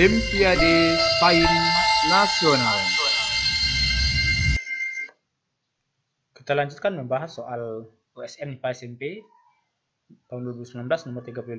Olimpiade Sains Nasional. Kita lanjutkan membahas soal USN IPA SMP tahun 2019 nomor 35.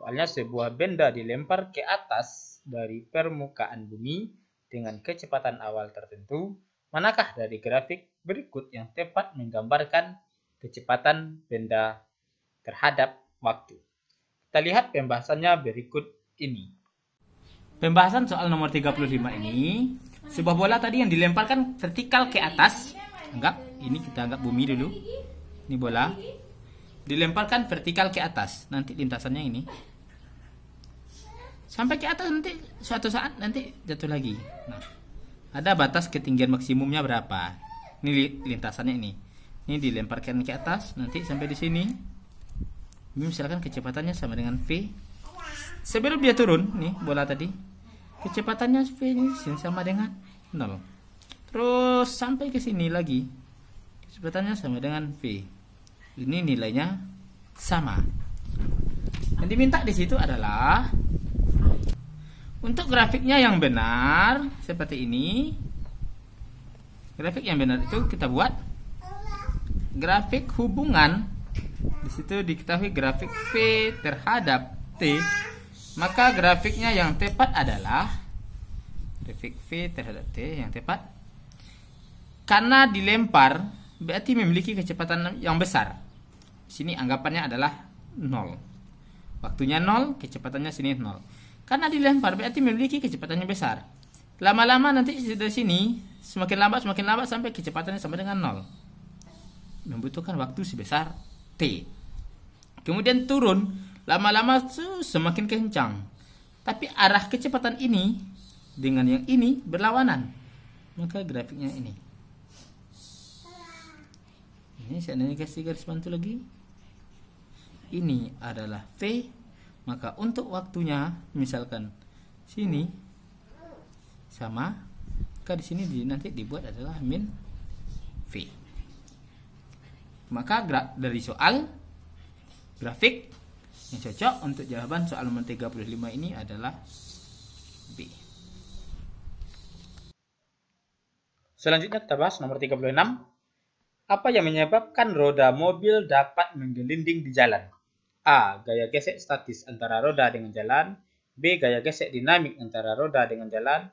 Soalnya sebuah benda dilempar ke atas dari permukaan bumi dengan kecepatan awal tertentu. Manakah dari grafik berikut yang tepat menggambarkan kecepatan benda terhadap waktu? Kita lihat pembahasannya berikut ini. Pembahasan soal nomor 35 ini sebuah bola tadi yang dilemparkan vertikal ke atas. Anggap ini kita anggap bumi dulu. Ini bola dilemparkan vertikal ke atas. Nanti lintasannya ini. Sampai ke atas nanti suatu saat nanti jatuh lagi. Nah, ada batas ketinggian maksimumnya berapa? Ini lintasannya ini. Ini dilemparkan ke atas nanti sampai di sini. Ini misalkan kecepatannya sama dengan V. Sebelum dia turun nih bola tadi kecepatannya finishing sama dengan 0 terus sampai ke sini lagi kecepatannya sama dengan V ini nilainya sama yang diminta di situ adalah untuk grafiknya yang benar seperti ini grafik yang benar itu kita buat grafik hubungan di situ diketahui grafik V terhadap T maka grafiknya yang tepat adalah grafik V terhadap T yang tepat. Karena dilempar berarti memiliki kecepatan yang besar. Sini anggapannya adalah 0. Waktunya 0, kecepatannya sini 0. Karena dilempar berarti memiliki kecepatannya besar. Lama-lama nanti dari sini semakin lambat semakin lambat sampai kecepatannya sama dengan 0. Membutuhkan waktu sebesar T. Kemudian turun lama-lama semakin kencang. Tapi arah kecepatan ini dengan yang ini berlawanan. Maka grafiknya ini. Ini saya kasih garis bantu lagi. Ini adalah V. Maka untuk waktunya misalkan sini sama maka di sini nanti dibuat adalah min V. Maka dari soal grafik yang cocok untuk jawaban soal nomor 35 ini adalah B. Selanjutnya kita bahas nomor 36. Apa yang menyebabkan roda mobil dapat menggelinding di jalan? A. Gaya gesek statis antara roda dengan jalan. B. Gaya gesek dinamik antara roda dengan jalan.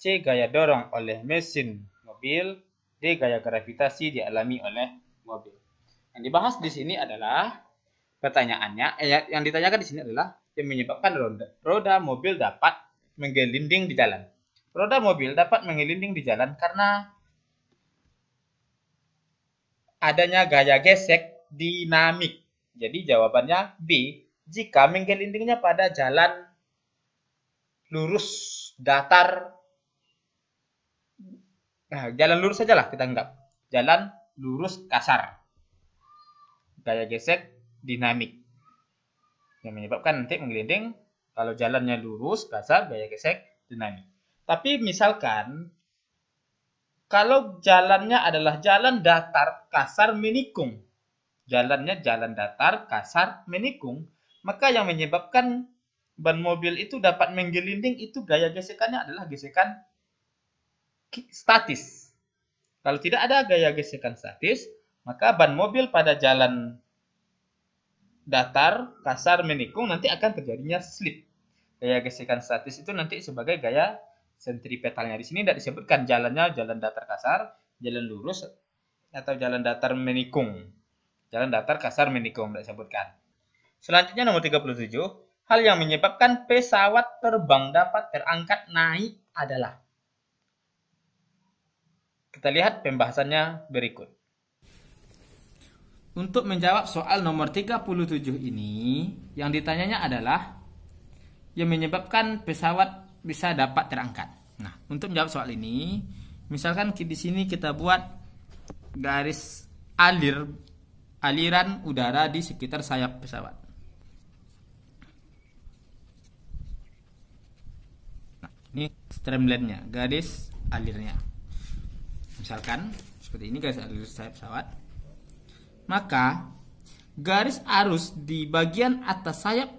C. Gaya dorong oleh mesin mobil. D. Gaya gravitasi dialami oleh mobil. Yang dibahas di sini adalah Pertanyaannya, eh, ya, yang ditanyakan di sini adalah yang menyebabkan roda, roda mobil dapat menggelinding di jalan. Roda mobil dapat menggelinding di jalan karena adanya gaya gesek dinamik. Jadi jawabannya B, jika menggelindingnya pada jalan lurus datar nah, jalan lurus sajalah kita anggap jalan lurus kasar gaya gesek dinamik yang menyebabkan nanti menggelinding kalau jalannya lurus kasar gaya gesek dinamik tapi misalkan kalau jalannya adalah jalan datar kasar menikung jalannya jalan datar kasar menikung maka yang menyebabkan ban mobil itu dapat menggelinding itu gaya gesekannya adalah gesekan statis kalau tidak ada gaya gesekan statis maka ban mobil pada jalan datar, kasar, menikung nanti akan terjadinya slip. Gaya gesekan statis itu nanti sebagai gaya sentripetalnya. Di sini tidak disebutkan jalannya jalan datar kasar, jalan lurus atau jalan datar menikung. Jalan datar kasar menikung tidak disebutkan. Selanjutnya nomor 37, hal yang menyebabkan pesawat terbang dapat terangkat naik adalah kita lihat pembahasannya berikut. Untuk menjawab soal nomor 37 ini, yang ditanyanya adalah yang menyebabkan pesawat bisa dapat terangkat. Nah, untuk menjawab soal ini, misalkan di sini kita buat garis alir aliran udara di sekitar sayap pesawat. Nah, ini streamline-nya, garis alirnya. Misalkan seperti ini garis alir sayap pesawat maka garis arus di bagian atas sayap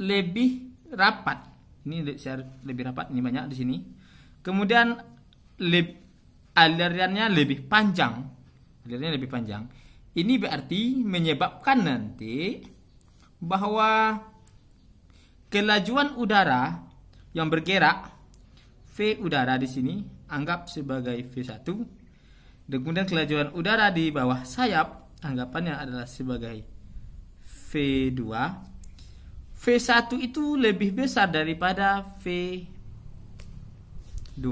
lebih rapat. Ini lebih rapat, ini banyak di sini. Kemudian le alirannya lebih panjang. Alirannya lebih panjang. Ini berarti menyebabkan nanti bahwa kelajuan udara yang bergerak V udara di sini anggap sebagai V1 dan kemudian kelajuan udara di bawah sayap anggapannya adalah sebagai V2 V1 itu lebih besar daripada V2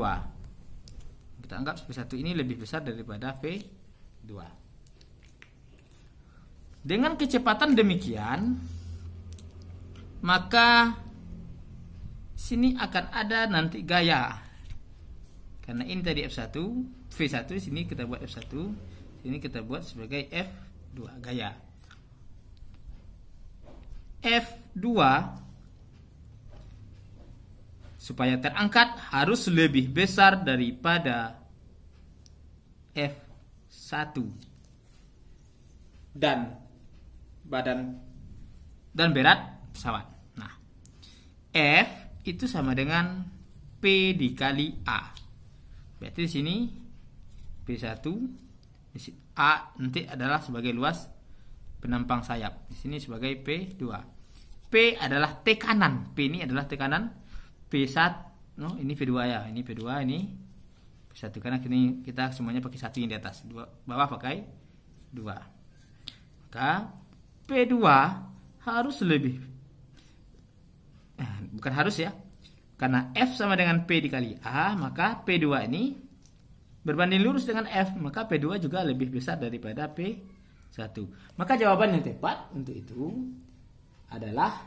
kita anggap V1 ini lebih besar daripada V2 dengan kecepatan demikian maka sini akan ada nanti gaya karena ini tadi F1 V1 sini kita buat F1 ini kita buat sebagai F2 gaya. F2 supaya terangkat harus lebih besar daripada F1 dan badan dan berat pesawat. Nah, F itu sama dengan P dikali A. Berarti di sini P1 A nanti adalah sebagai luas penampang sayap. Di sini sebagai P2. P adalah tekanan. P ini adalah tekanan. P1 no, ini P2 ya. Ini P2 ini P1 karena kini kita semuanya pakai satu yang di atas. Dua, bawah pakai 2. Maka P2 harus lebih eh, bukan harus ya. Karena F sama dengan P dikali A, maka P2 ini berbanding lurus dengan F, maka P2 juga lebih besar daripada P1. Maka jawaban yang tepat untuk itu adalah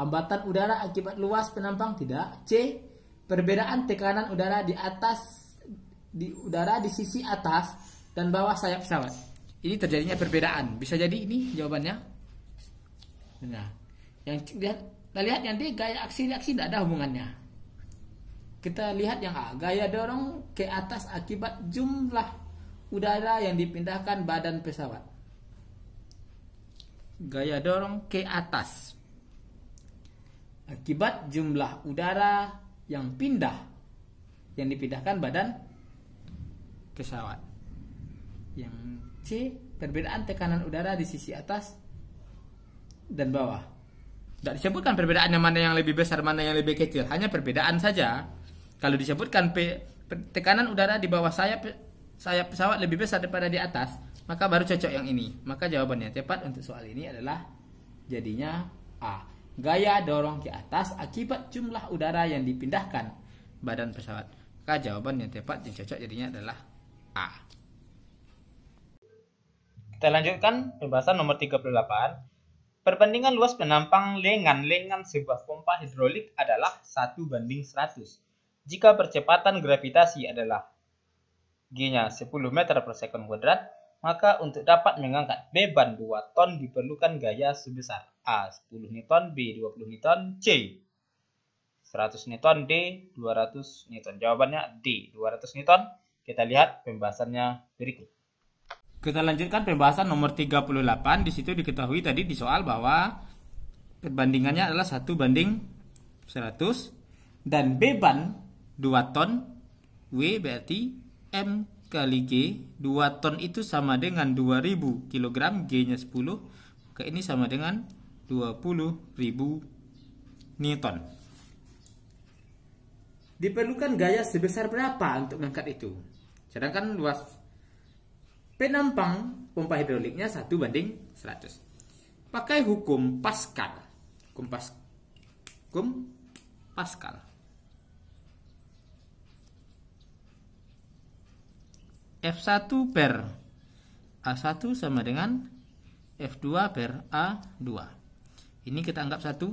hambatan udara akibat luas penampang tidak C, perbedaan tekanan udara di atas di udara di sisi atas dan bawah sayap pesawat. Ini terjadinya perbedaan. Bisa jadi ini jawabannya. Nah, yang lihat, kita lihat nanti gaya aksi reaksi tidak ada hubungannya kita lihat yang A gaya dorong ke atas akibat jumlah udara yang dipindahkan badan pesawat. Gaya dorong ke atas akibat jumlah udara yang pindah yang dipindahkan badan pesawat. Yang C perbedaan tekanan udara di sisi atas dan bawah. Tidak disebutkan perbedaannya mana yang lebih besar, mana yang lebih kecil, hanya perbedaan saja. Kalau disebutkan P, tekanan udara di bawah sayap sayap pesawat lebih besar daripada di atas, maka baru cocok yang ini. Maka jawabannya tepat untuk soal ini adalah jadinya A. Gaya dorong ke atas akibat jumlah udara yang dipindahkan badan pesawat. Maka jawaban yang tepat yang cocok jadinya adalah A. Kita lanjutkan pembahasan nomor 38. Perbandingan luas penampang lengan-lengan sebuah pompa hidrolik adalah 1 banding 100. Jika percepatan gravitasi adalah G-nya 10 meter per second kuadrat, maka untuk dapat mengangkat beban 2 ton diperlukan gaya sebesar A 10 Newton, B 20 Newton, C 100 Newton, D 200 Newton. Jawabannya D 200 Newton. Kita lihat pembahasannya berikut. Kita lanjutkan pembahasan nomor 38. Di situ diketahui tadi di soal bahwa perbandingannya adalah 1 banding 100 dan beban 2 ton W berarti M kali G 2 ton itu sama dengan 2000 kg G nya 10 maka ini sama dengan 20.000 Newton diperlukan gaya sebesar berapa untuk mengangkat itu sedangkan luas penampang pompa hidroliknya 1 banding 100 pakai hukum Pascal hukum, Pascal, hukum Pascal F1 per A1 sama dengan F2 per A2 ini kita anggap satu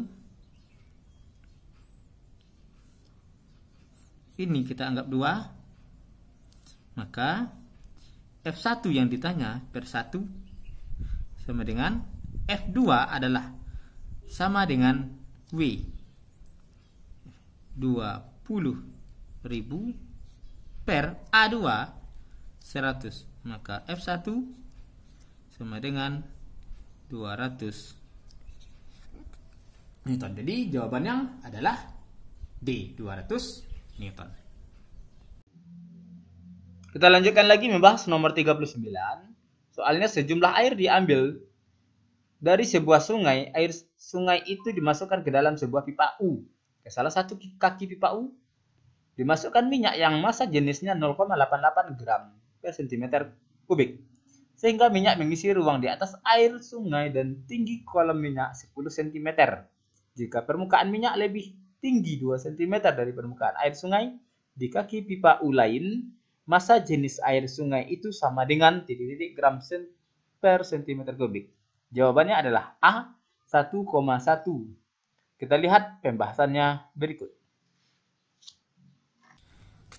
ini kita anggap dua maka F1 yang ditanya per 1 sama dengan F2 adalah sama dengan W 20.000 per A2 100 maka F1 sama dengan 200 Newton jadi jawabannya adalah D 200 Newton kita lanjutkan lagi membahas nomor 39 soalnya sejumlah air diambil dari sebuah sungai air sungai itu dimasukkan ke dalam sebuah pipa U ke salah satu kaki pipa U dimasukkan minyak yang massa jenisnya 0,88 gram per sentimeter kubik. Sehingga minyak mengisi ruang di atas air sungai dan tinggi kolam minyak 10 cm. Jika permukaan minyak lebih tinggi 2 cm dari permukaan air sungai, di kaki pipa U lain, massa jenis air sungai itu sama dengan titik-titik gram per sentimeter kubik. Jawabannya adalah A 1,1. Kita lihat pembahasannya berikut.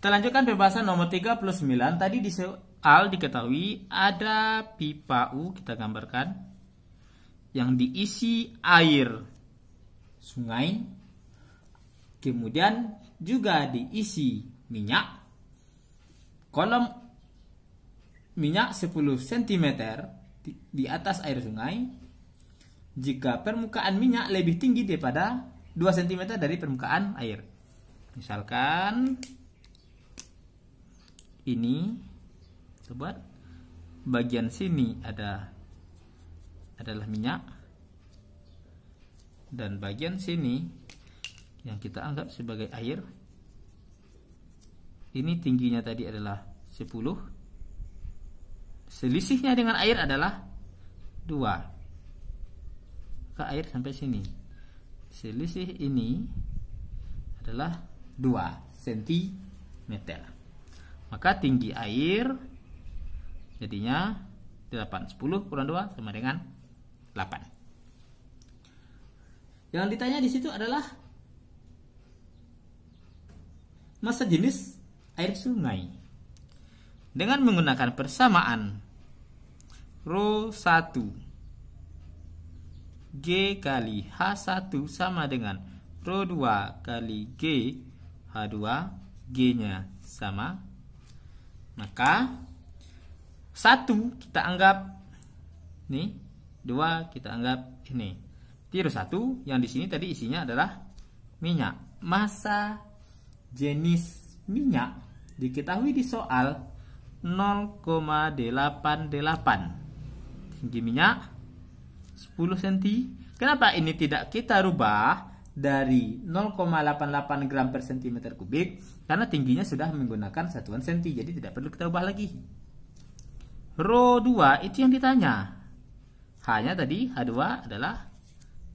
Kita lanjutkan pembahasan nomor 39. Tadi di soal diketahui ada pipa U kita gambarkan yang diisi air sungai kemudian juga diisi minyak kolom minyak 10 cm di, atas air sungai jika permukaan minyak lebih tinggi daripada 2 cm dari permukaan air misalkan ini sobat bagian sini ada adalah minyak dan bagian sini yang kita anggap sebagai air ini tingginya tadi adalah 10 selisihnya dengan air adalah 2 Ke air sampai sini selisih ini adalah 2 cm maka tinggi air jadinya 8. 10 kurang 2 sama dengan 8. Yang ditanya di situ adalah masa jenis air sungai. Dengan menggunakan persamaan Rho 1 G kali H1 sama dengan Rho 2 kali G H2 G nya sama maka satu kita anggap ini, dua kita anggap ini. Tirus satu yang di sini tadi isinya adalah minyak. Masa jenis minyak diketahui di soal 0,88 tinggi minyak 10 cm kenapa ini tidak kita rubah dari 0,88 gram per cm kubik karena tingginya sudah menggunakan satuan senti jadi tidak perlu kita ubah lagi Rho 2 itu yang ditanya Hanya tadi H2 adalah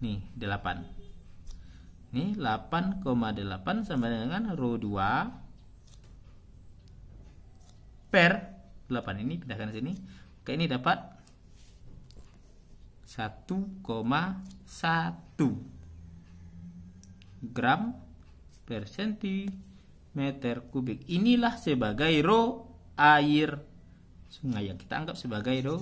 nih 8 nih 8,8 sama dengan Rho 2 per 8 ini pindahkan ke sini oke ini dapat 1,1 gram per sentimeter kubik. Inilah sebagai rho air sungai yang kita anggap sebagai rho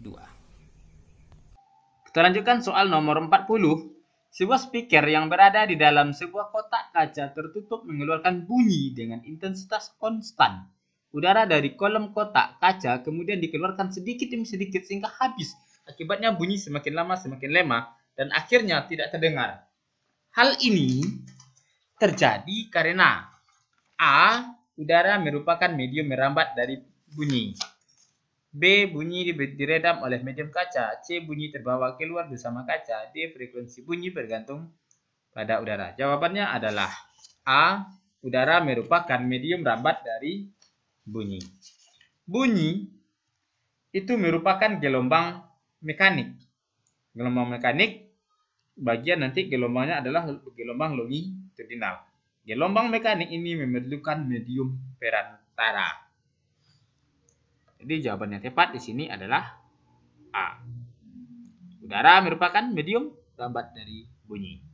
2. Kita lanjutkan soal nomor 40. Sebuah speaker yang berada di dalam sebuah kotak kaca tertutup mengeluarkan bunyi dengan intensitas konstan. Udara dari kolom kotak kaca kemudian dikeluarkan sedikit demi sedikit sehingga habis. Akibatnya bunyi semakin lama semakin lemah dan akhirnya tidak terdengar. Hal ini terjadi karena A. Udara merupakan medium merambat dari bunyi. B. Bunyi diredam oleh medium kaca. C. Bunyi terbawa keluar bersama kaca. D. Frekuensi bunyi bergantung pada udara. Jawabannya adalah A. Udara merupakan medium rambat dari bunyi. Bunyi itu merupakan gelombang mekanik. Gelombang mekanik bagian nanti gelombangnya adalah gelombang longitudinal. Gelombang mekanik ini memerlukan medium perantara. Jadi jawaban yang tepat di sini adalah A. Udara merupakan medium lambat dari bunyi.